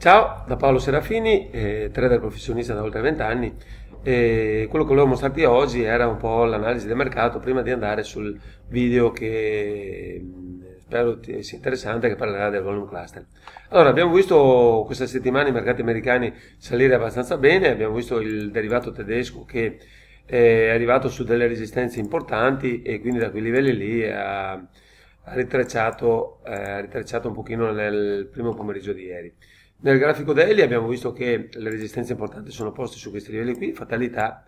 Ciao, da Paolo Serafini, eh, trader professionista da oltre 20 anni. E quello che volevo mostrarti oggi era un po' l'analisi del mercato prima di andare sul video che mm, spero sia interessante che parlerà del volume cluster. Allora, abbiamo visto questa settimana i mercati americani salire abbastanza bene, abbiamo visto il derivato tedesco che eh, è arrivato su delle resistenze importanti e quindi da quei livelli lì ha, ha, ritracciato, eh, ha ritracciato un pochino nel primo pomeriggio di ieri. Nel grafico Daily abbiamo visto che le resistenze importanti sono poste su questi livelli qui, fatalità,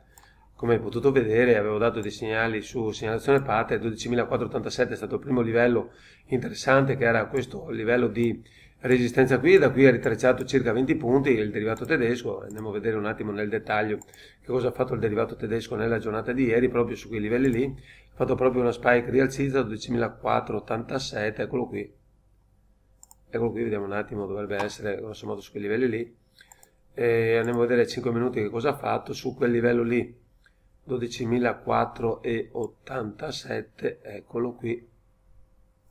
come hai potuto vedere avevo dato dei segnali su segnalazione parte, 12.487 è stato il primo livello interessante che era questo livello di resistenza qui, da qui ha ritracciato circa 20 punti il derivato tedesco, andiamo a vedere un attimo nel dettaglio che cosa ha fatto il derivato tedesco nella giornata di ieri, proprio su quei livelli lì, ha fatto proprio una spike rialzista, 12.487, eccolo qui, eccolo qui vediamo un attimo dovrebbe essere grosso modo su quei livelli lì e andiamo a vedere 5 minuti che cosa ha fatto su quel livello lì 12.487 eccolo qui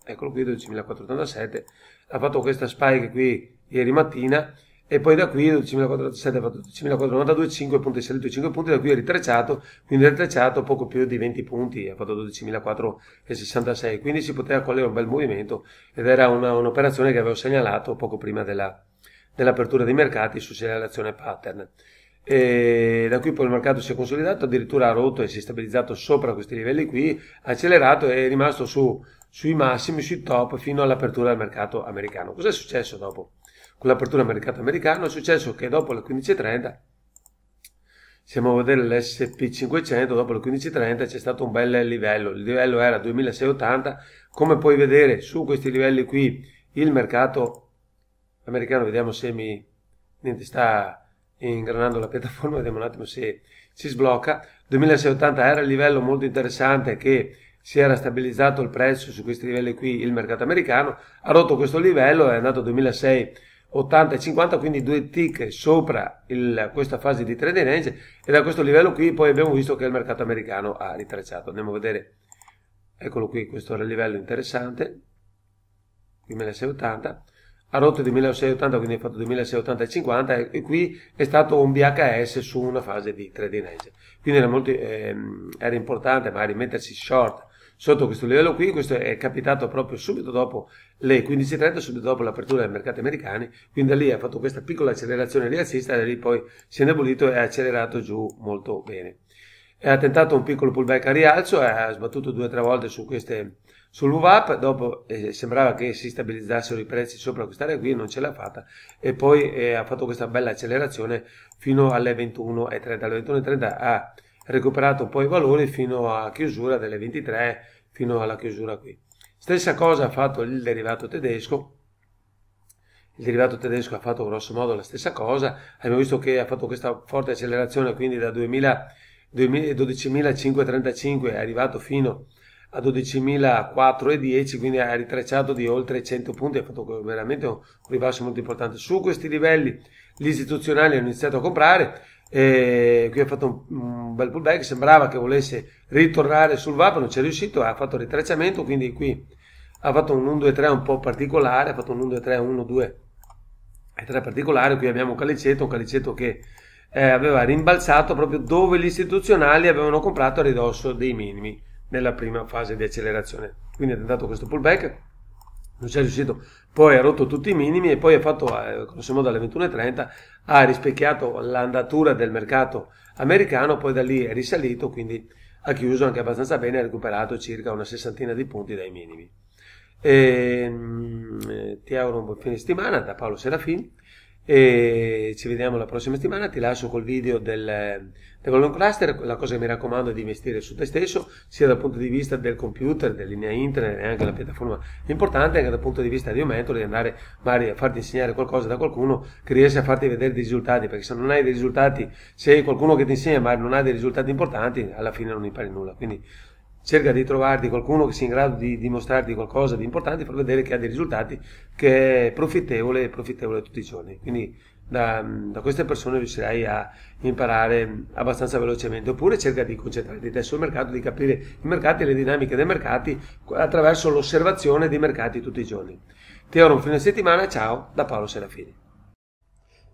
eccolo qui 12.487 ha fatto questa spike qui ieri mattina e poi da qui 12.497 ha fatto 12.492, 5 salito 5 punti, da qui è ritracciato, quindi è ritracciato poco più di 20 punti, ha fatto 12.466, quindi si poteva cogliere un bel movimento ed era una, un'operazione che avevo segnalato poco prima della, dell'apertura dei mercati su segnalazione pattern. E da qui poi il mercato si è consolidato, addirittura ha rotto e si è stabilizzato sopra questi livelli qui, ha accelerato e è rimasto su, sui massimi, sui top fino all'apertura del mercato americano. Cos'è successo dopo? con l'apertura del mercato americano, è successo che dopo le 15.30, siamo a vedere l'SP500, dopo le 15.30 c'è stato un bel livello, il livello era 2680, come puoi vedere su questi livelli qui il mercato americano, vediamo se mi niente, sta ingranando la piattaforma, vediamo un attimo se si sblocca, 2680 era il livello molto interessante che si era stabilizzato il prezzo su questi livelli qui il mercato americano, ha rotto questo livello, è andato a 2600 80 e 50, quindi due tick sopra il, questa fase di trading range e da questo livello qui poi abbiamo visto che il mercato americano ha ritracciato. Andiamo a vedere, eccolo qui, questo era il livello interessante, 2680, ha rotto 2680, quindi ha fatto 2680 e 50 e, e qui è stato un BHS su una fase di trading range. Quindi era, molto, ehm, era importante magari mettersi short sotto questo livello qui, questo è capitato proprio subito dopo le 15.30, subito dopo l'apertura dei mercati americani, quindi da lì ha fatto questa piccola accelerazione rialzista e da lì poi si è indebolito e ha accelerato giù molto bene. ha tentato un piccolo pullback a rialzo, ha sbattuto due o tre volte su queste, sull'UVAP, dopo eh, sembrava che si stabilizzassero i prezzi sopra quest'area qui, non ce l'ha fatta e poi eh, ha fatto questa bella accelerazione fino alle 21.30, dalle 21.30 a recuperato poi i valori fino a chiusura delle 23, fino alla chiusura qui. Stessa cosa ha fatto il derivato tedesco, il derivato tedesco ha fatto grosso modo la stessa cosa, abbiamo visto che ha fatto questa forte accelerazione, quindi da 12.535 è arrivato fino a 12.410, quindi ha ritracciato di oltre 100 punti, ha fatto veramente un ribasso molto importante. Su questi livelli gli istituzionali hanno iniziato a comprare, e qui ha fatto un, bel pullback, sembrava che volesse ritornare sul VAP, non ci è riuscito, ha fatto ritracciamento, quindi qui ha fatto un 1-2-3 un po' particolare, ha fatto un 1-2-3, 1-2 e 3 particolare, qui abbiamo un callicetto, un callicetto che eh, aveva rimbalzato proprio dove gli istituzionali avevano comprato a ridosso dei minimi nella prima fase di accelerazione. Quindi ha tentato questo pullback, non ci è riuscito poi ha rotto tutti i minimi e poi ha fatto, grosso modo alle 21.30, ha rispecchiato l'andatura del mercato americano, poi da lì è risalito, quindi ha chiuso anche abbastanza bene, ha recuperato circa una sessantina di punti dai minimi. E, ehm, eh, ti auguro un buon fine settimana da Paolo Serafini e ci vediamo la prossima settimana. Ti lascio col video del Development Cluster. La cosa che mi raccomando è di investire su te stesso, sia dal punto di vista del computer, della linea internet e anche la piattaforma importante, anche dal punto di vista di un mentor, di andare magari a farti insegnare qualcosa da qualcuno che riesce a farti vedere dei risultati, perché se non hai dei risultati, se qualcuno che ti insegna ma non ha dei risultati importanti, alla fine non impari nulla. Quindi cerca di trovarti qualcuno che sia in grado di dimostrarti qualcosa di importante per vedere che ha dei risultati che è profittevole e profittevole tutti i giorni. Quindi da, da, queste persone riuscirai a imparare abbastanza velocemente. Oppure cerca di concentrarti te sul mercato, di capire i mercati e le dinamiche dei mercati attraverso l'osservazione dei mercati tutti i giorni. Ti auguro un fine settimana, ciao da Paolo Serafini.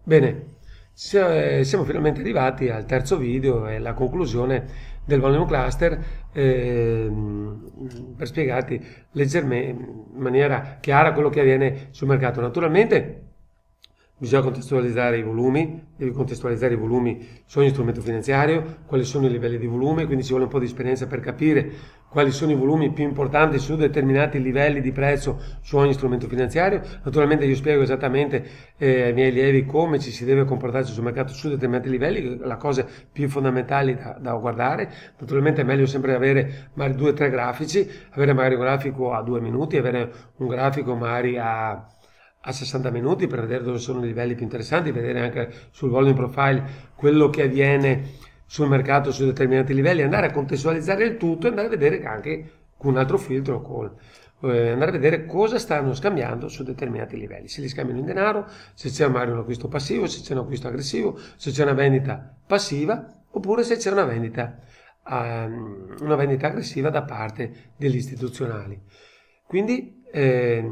Bene, siamo finalmente arrivati al terzo video e alla conclusione del volume cluster eh, per spiegarti leggermente in maniera chiara quello che avviene sul mercato. Naturalmente bisogna contestualizzare i volumi, devi contestualizzare i volumi su ogni strumento finanziario, quali sono i livelli di volume, quindi ci vuole un po' di esperienza per capire quali sono i volumi più importanti su determinati livelli di prezzo su ogni strumento finanziario. Naturalmente io spiego esattamente eh, ai miei allievi come ci si deve comportare sul mercato su determinati livelli, la cosa più fondamentale da, da guardare. Naturalmente è meglio sempre avere magari due o tre grafici, avere magari un grafico a due minuti, avere un grafico magari a a 60 minuti per vedere dove sono i livelli più interessanti, vedere anche sul volume profile quello che avviene sul mercato su determinati livelli, andare a contestualizzare il tutto e andare a vedere anche con un altro filtro, con, eh, andare a vedere cosa stanno scambiando su determinati livelli, se li scambiano in denaro, se c'è magari un acquisto passivo, se c'è un acquisto aggressivo, se c'è una vendita passiva oppure se c'è una vendita, um, una vendita aggressiva da parte degli istituzionali. Quindi eh,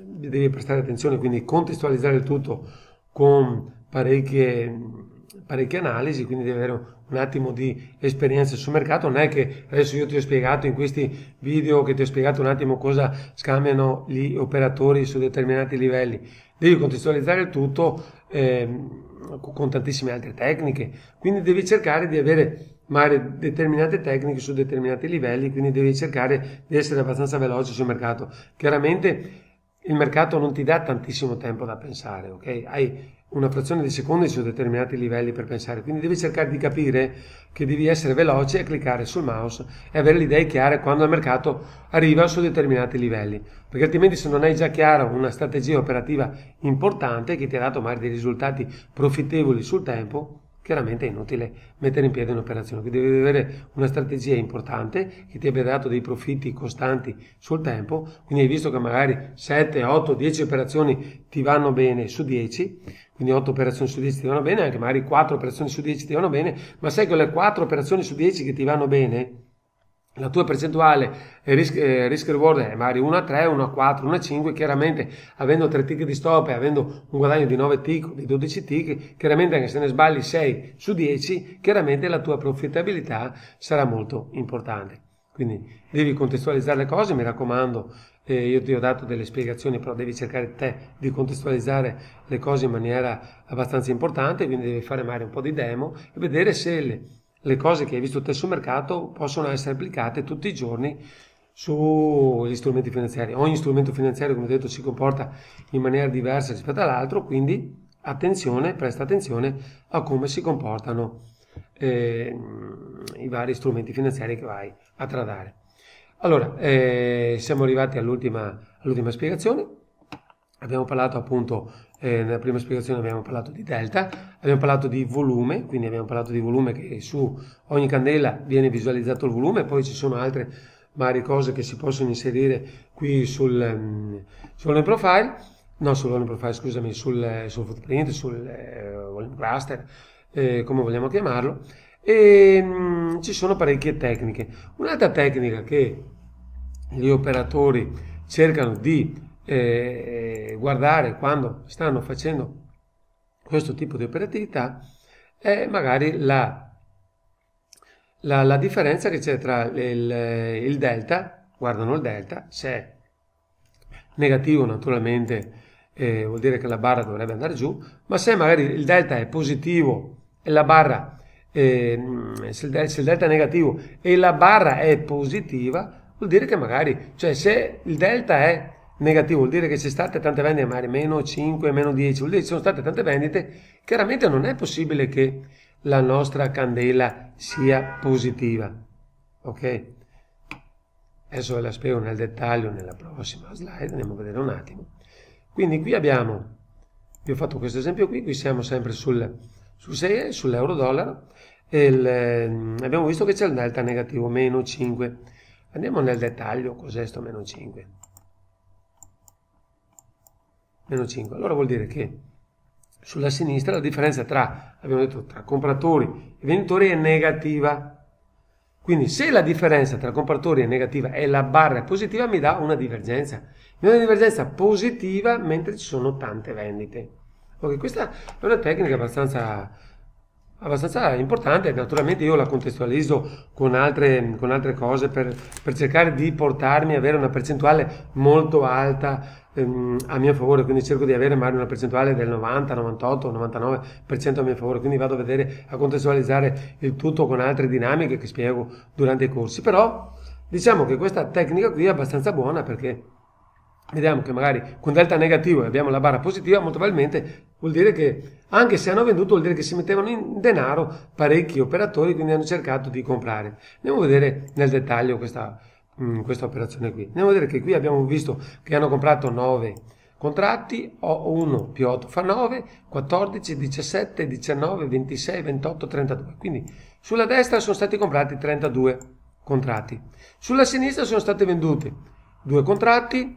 devi prestare attenzione, quindi contestualizzare il tutto con parecchie parecchie analisi, quindi devi avere un attimo di esperienza sul mercato. Non è che adesso io ti ho spiegato in questi video che ti ho spiegato un attimo cosa scambiano gli operatori su determinati livelli. Devi contestualizzare il tutto eh, con tantissime altre tecniche, quindi devi cercare di avere magari determinate tecniche su determinati livelli, quindi devi cercare di essere abbastanza veloce sul mercato. Chiaramente il mercato non ti dà tantissimo tempo da pensare, ok? Hai una frazione di secondo su determinati livelli per pensare, quindi devi cercare di capire che devi essere veloce e cliccare sul mouse e avere le idee chiare quando il mercato arriva su determinati livelli, perché altrimenti se non hai già chiara una strategia operativa importante che ti ha dato magari dei risultati profittevoli sul tempo, chiaramente è inutile mettere in piedi un'operazione, quindi devi avere una strategia importante che ti abbia dato dei profitti costanti sul tempo, quindi hai visto che magari 7, 8, 10 operazioni ti vanno bene su 10, quindi 8 operazioni su 10 ti vanno bene, anche magari 4 operazioni su 10 ti vanno bene, ma sai che le 4 operazioni su 10 che ti vanno bene, la tua percentuale eh, risk, eh, risk reward è magari 1 a 3, 1 a 4, 1 a 5, chiaramente avendo 3 tick di stop e avendo un guadagno di 9 tick, di 12 tick, chiaramente anche se ne sbagli 6 su 10, chiaramente la tua profittabilità sarà molto importante. Quindi devi contestualizzare le cose, mi raccomando, eh, io ti ho dato delle spiegazioni, però devi cercare te di contestualizzare le cose in maniera abbastanza importante, quindi devi fare magari un po' di demo e vedere se le le cose che hai visto te sul mercato possono essere applicate tutti i giorni sugli strumenti finanziari. Ogni strumento finanziario, come ho detto, si comporta in maniera diversa rispetto all'altro, quindi attenzione, presta attenzione a come si comportano eh, i vari strumenti finanziari che vai a tradare. Allora, eh, siamo arrivati all'ultima, all'ultima spiegazione abbiamo parlato appunto eh, nella prima spiegazione abbiamo parlato di delta, abbiamo parlato di volume, quindi abbiamo parlato di volume che su ogni candela viene visualizzato il volume, poi ci sono altre varie cose che si possono inserire qui sul, um, sul profile, no sul profile scusami, sul, eh, sul footprint, sul eh, volume cluster, eh, come vogliamo chiamarlo, e um, ci sono parecchie tecniche. Un'altra tecnica che gli operatori cercano di eh, guardare quando stanno facendo questo tipo di operatività è magari la, la, la differenza che c'è tra il, il, delta, guardano il delta, se è negativo naturalmente eh, vuol dire che la barra dovrebbe andare giù, ma se magari il delta è positivo e la barra eh, se, il se il delta è negativo e la barra è positiva, vuol dire che magari, cioè se il delta è negativo, vuol dire che ci sono state tante vendite, magari meno 5, meno 10, vuol dire che ci sono state tante vendite, chiaramente non è possibile che la nostra candela sia positiva. Ok? Adesso ve la spiego nel dettaglio nella prossima slide, andiamo a vedere un attimo. Quindi qui abbiamo, vi ho fatto questo esempio qui, qui siamo sempre sul, sul 6, sull'euro dollaro, il, ehm, abbiamo visto che c'è il delta negativo, meno 5. Andiamo nel dettaglio cos'è sto meno 5 meno 5. Allora vuol dire che sulla sinistra la differenza tra, detto, tra compratori e venditori è negativa. Quindi se la differenza tra compratori è negativa e la barra è positiva mi dà una divergenza. Mi dà una divergenza positiva mentre ci sono tante vendite. Ok, questa è una tecnica abbastanza abbastanza importante, naturalmente io la contestualizzo con altre, con altre cose per, per, cercare di portarmi ad avere una percentuale molto alta ehm, a mio favore, quindi cerco di avere magari una percentuale del 90, 98, 99% a mio favore, quindi vado a vedere, a contestualizzare il tutto con altre dinamiche che spiego durante i corsi, però diciamo che questa tecnica qui è abbastanza buona perché vediamo che magari con delta negativo e abbiamo la barra positiva, molto probabilmente Vuol dire che anche se hanno venduto, vuol dire che si mettevano in denaro parecchi operatori, quindi hanno cercato di comprare. Andiamo a vedere nel dettaglio questa, mh, mm, questa operazione qui. Andiamo a vedere che qui abbiamo visto che hanno comprato 9 contratti, 1 più 8 fa 9, 14, 17, 19, 26, 28, 32. Quindi sulla destra sono stati comprati 32 contratti. Sulla sinistra sono state vendute 2 contratti,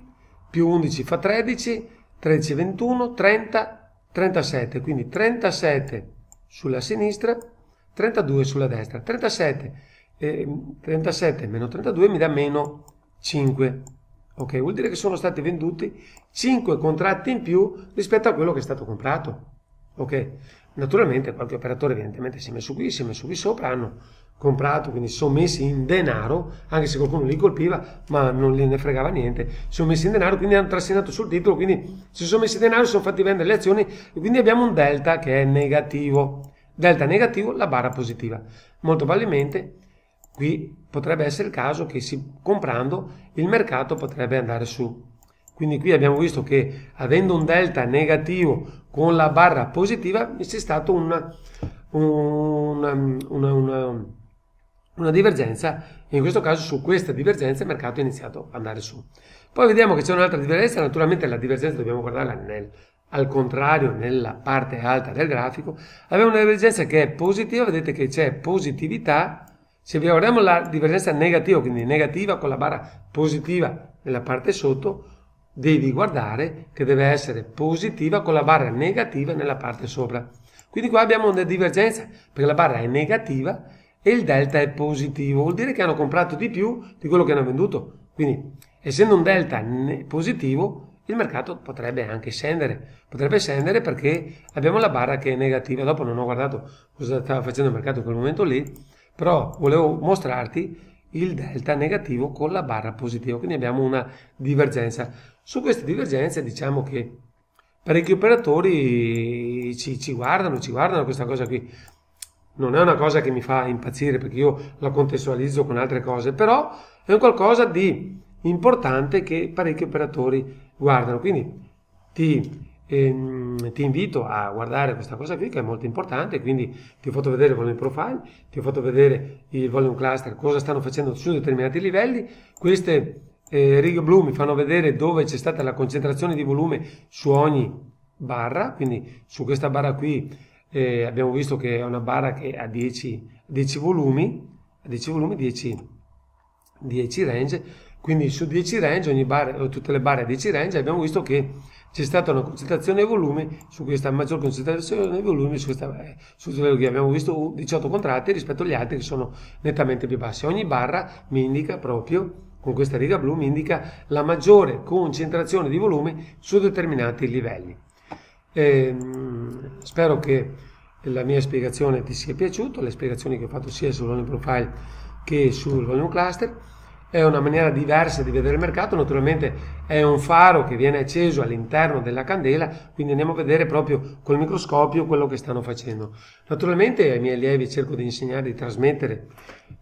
più 11 fa 13, 13, 21, 30, 37, quindi 37 sulla sinistra, 32 sulla destra. 37, eh, 37 meno 32 mi dà meno 5. Ok, vuol dire che sono stati venduti 5 contratti in più rispetto a quello che è stato comprato. Ok, naturalmente qualche operatore evidentemente si è messo qui, si è messo qui sopra, hanno comprato, quindi sommessi in denaro, anche se qualcuno li colpiva, ma non gliene fregava niente, si sono messi in denaro, quindi hanno trascinato sul titolo, quindi si sono messi in denaro, sono fatti vendere le azioni e quindi abbiamo un delta che è negativo. Delta negativo, la barra positiva. Molto probabilmente qui potrebbe essere il caso che si, comprando il mercato potrebbe andare su. Quindi qui abbiamo visto che avendo un delta negativo con la barra positiva c'è stato Un, una, una, una una divergenza e in questo caso su questa divergenza il mercato è iniziato ad andare su. Poi vediamo che c'è un'altra divergenza, naturalmente la divergenza dobbiamo guardarla nel, al contrario nella parte alta del grafico, abbiamo una divergenza che è positiva, vedete che c'è positività, se guardiamo la divergenza negativa, quindi negativa con la barra positiva nella parte sotto, devi guardare che deve essere positiva con la barra negativa nella parte sopra. Quindi qua abbiamo una divergenza, perché la barra è negativa e il delta è positivo, vuol dire che hanno comprato di più di quello che hanno venduto. Quindi, essendo un delta positivo, il mercato potrebbe anche scendere. Potrebbe scendere perché abbiamo la barra che è negativa. Dopo non ho guardato cosa stava facendo il mercato in quel momento lì, però volevo mostrarti il delta negativo con la barra positiva, quindi abbiamo una divergenza. Su queste divergenze diciamo che parecchi operatori ci, ci guardano, ci guardano questa cosa qui, non è una cosa che mi fa impazzire perché io la contestualizzo con altre cose, però è un qualcosa di importante che parecchi operatori guardano. Quindi ti, ehm, ti invito a guardare questa cosa qui che è molto importante, quindi ti ho fatto vedere con il profile, ti ho fatto vedere il volume cluster, cosa stanno facendo su determinati livelli, queste eh, righe blu mi fanno vedere dove c'è stata la concentrazione di volume su ogni barra, quindi su questa barra qui eh, abbiamo visto che è una bara che ha 10, 10 volumi, 10 volumi, 10, 10 range, quindi su 10 range, bar, tutte le barre a 10 range, abbiamo visto che c'è stata una concentrazione di volume su questa maggior concentrazione di volume su questa eh, su abbiamo visto 18 contratti rispetto agli altri che sono nettamente più bassi ogni barra mi indica proprio con questa riga blu mi indica la maggiore concentrazione di volume su determinati livelli e, ehm, spero che la mia spiegazione ti sia piaciuta, le spiegazioni che ho fatto sia sul volume profile che sul volume cluster. È una maniera diversa di vedere il mercato, naturalmente è un faro che viene acceso all'interno della candela, quindi andiamo a vedere proprio col microscopio quello che stanno facendo. Naturalmente ai miei allievi cerco di insegnare, di trasmettere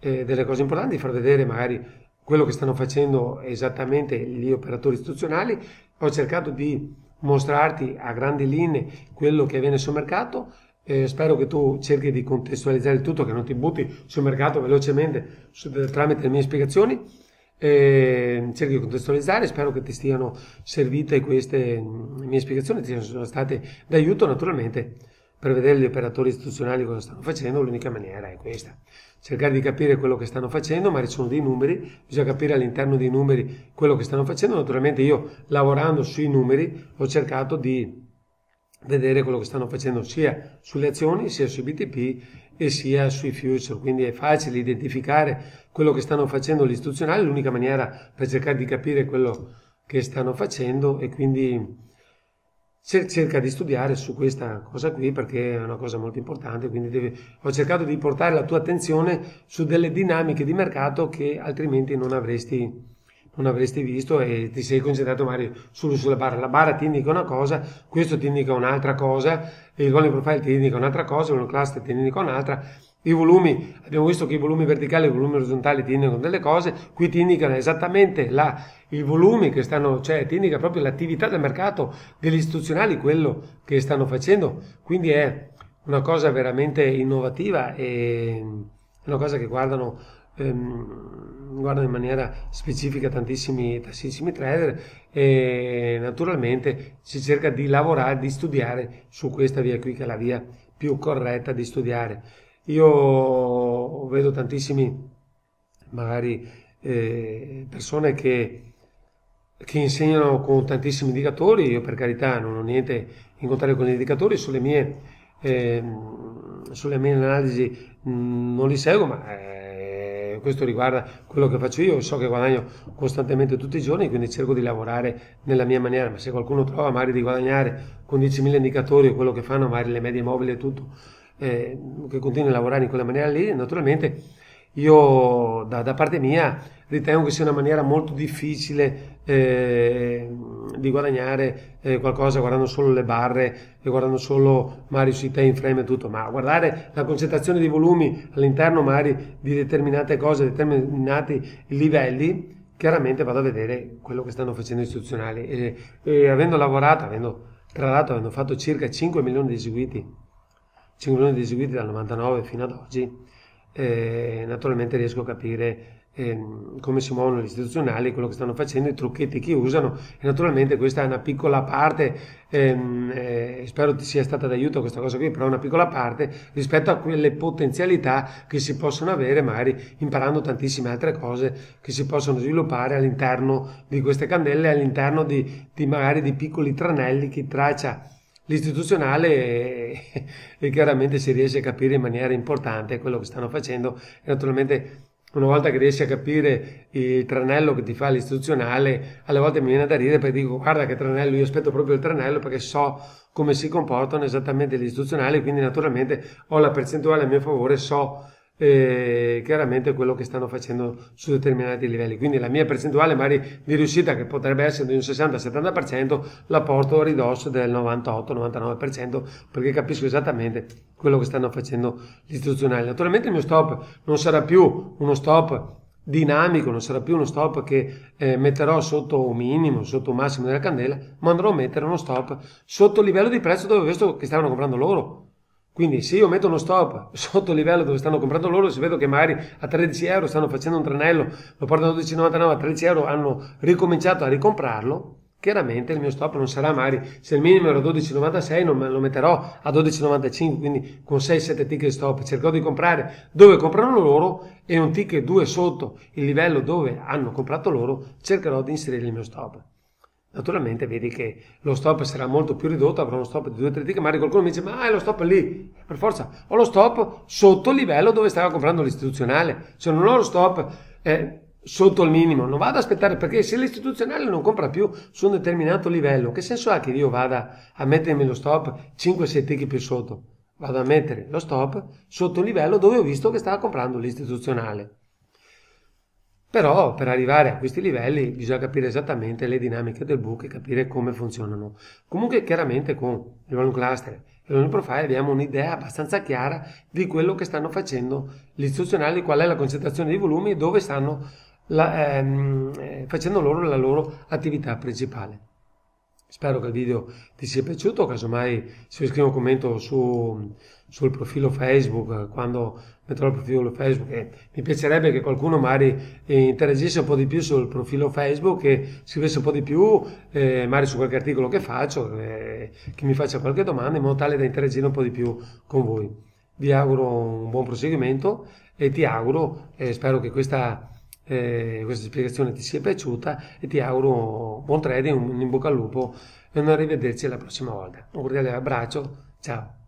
eh, delle cose importanti, far vedere magari quello che stanno facendo esattamente gli operatori istituzionali. Ho cercato di mostrarti a grandi linee quello che avviene sul mercato. Eh, spero che tu cerchi di contestualizzare il tutto, che non ti butti sul mercato velocemente su, tramite le mie spiegazioni. Eh, cerchi di contestualizzare, spero che ti siano servite queste mm, mie spiegazioni, ti siano state d'aiuto naturalmente per vedere gli operatori istituzionali cosa stanno facendo, l'unica maniera è questa cercare di capire quello che stanno facendo, ma ci sono dei numeri, bisogna capire all'interno dei numeri quello che stanno facendo. Naturalmente io lavorando sui numeri ho cercato di vedere quello che stanno facendo sia sulle azioni, sia sui BTP e sia sui future, quindi è facile identificare quello che stanno facendo gli istituzionali, l'unica maniera per cercare di capire quello che stanno facendo e quindi cerca di studiare su questa cosa qui perché è una cosa molto importante, quindi devi, ho cercato di portare la tua attenzione su delle dinamiche di mercato che altrimenti non avresti, non avresti visto e ti sei concentrato magari solo sulla barra. La barra ti indica una cosa, questo ti indica un'altra cosa, il volume Profile ti indica un'altra cosa, il Cluster ti indica un'altra Cosa, i volumi, abbiamo visto che i volumi verticali e i volumi orizzontali ti indicano delle cose, qui ti indicano esattamente la, i volumi che stanno, cioè ti indica proprio l'attività del mercato, degli istituzionali, quello che stanno facendo. Quindi è una cosa veramente innovativa e una cosa che guardano, ehm, guardano in maniera specifica tantissimi, tantissimi trader e naturalmente si cerca di lavorare, di studiare su questa via qui che è la via più corretta di studiare. Io vedo tantissimi, magari, eh, persone che, che, insegnano con tantissimi indicatori, io per carità non ho niente in contrario con gli indicatori, sulle mie, eh, sulle mie analisi mh, mm, non li seguo, ma... Eh, questo riguarda quello che faccio io, so che guadagno costantemente tutti i giorni, quindi cerco di lavorare nella mia maniera, ma se qualcuno trova magari di guadagnare con 10.000 indicatori o quello che fanno magari le medie mobili e tutto, eh, che continui a lavorare in quella maniera lì, naturalmente io da, da, parte mia ritengo che sia una maniera molto difficile eh, di guadagnare eh, qualcosa guardando solo le barre e guardando solo Mario sui time frame e tutto, ma guardare la concentrazione di volumi all'interno magari di determinate cose, determinati livelli, chiaramente vado a vedere quello che stanno facendo gli istituzionali e, e avendo lavorato, avendo, tra l'altro avendo fatto circa 5 milioni di eseguiti 5 milioni di eseguiti dal 99 fino ad oggi, eh, naturalmente riesco a capire ehm, come si muovono gli istituzionali, quello che stanno facendo, i trucchetti che usano e naturalmente questa è una piccola parte, ehm, eh, spero ti sia stata d'aiuto questa cosa qui, però è una piccola parte rispetto a quelle potenzialità che si possono avere magari imparando tantissime altre cose che si possono sviluppare all'interno di queste candele, all'interno di, di magari di piccoli tranelli che traccia L'istituzionale eh, e chiaramente si riesce a capire in maniera importante quello che stanno facendo e naturalmente una volta che riesci a capire il tranello che ti fa l'istituzionale, alle volte mi viene da ridere perché dico guarda che tranello, io aspetto proprio il tranello perché so come si comportano esattamente gli istituzionali, quindi naturalmente ho la percentuale a mio favore, so eh, chiaramente quello che stanno facendo su determinati livelli. Quindi la mia percentuale magari di riuscita che potrebbe essere di un 60-70% la porto a ridosso del 98-99% perché capisco esattamente quello che stanno facendo gli istituzionali. Naturalmente il mio stop non sarà più uno stop dinamico, non sarà più uno stop che eh, metterò sotto un minimo, sotto un massimo della candela, ma andrò a mettere uno stop sotto il livello di prezzo dove ho visto che stavano comprando loro quindi se io metto uno stop sotto il livello dove stanno comprando loro, se vedo che magari a 13 euro stanno facendo un tranello, lo portano a 12,99, a 13 euro hanno ricominciato a ricomprarlo, chiaramente il mio stop non sarà magari, se il minimo era 12,96 non me lo metterò a 12,95, quindi con 6-7 ticket stop, cercherò di comprare dove comprano loro e un ticket 2 sotto il livello dove hanno comprato loro, cercherò di inserire il mio stop naturalmente vedi che lo stop sarà molto più ridotto, avrò uno stop di 2-3 tick, magari qualcuno mi dice ma è eh, lo stop lì, per forza, ho lo stop sotto il livello dove stava comprando l'istituzionale, se non ho lo stop eh, sotto il minimo, non vado ad aspettare perché se l'istituzionale non compra più su un determinato livello, che senso ha che io vada a mettermi lo stop 5-6 tick più sotto? Vado a mettere lo stop sotto il livello dove ho visto che stava comprando l'istituzionale. Però per arrivare a questi livelli bisogna capire esattamente le dinamiche del book e capire come funzionano. Comunque chiaramente con il volume cluster e il volume profile abbiamo un'idea abbastanza chiara di quello che stanno facendo gli istituzionali, qual è la concentrazione dei volumi e dove stanno la, ehm, eh, facendo loro la loro attività principale. Spero che il video ti sia piaciuto, casomai se scrivi un commento su, sul profilo Facebook, quando metterò il profilo Facebook, eh, mi piacerebbe che qualcuno magari eh, interagisse un po' di più sul profilo Facebook e scrivesse un po' di più, eh, magari su qualche articolo che faccio, eh, che mi faccia qualche domanda in modo tale da interagire un po' di più con voi. Vi auguro un buon proseguimento e ti auguro, eh, spero che questa eh, questa spiegazione ti sia piaciuta e ti auguro buon trading, un in bocca al lupo e un arrivederci alla prossima volta. Un cordiale abbraccio, ciao!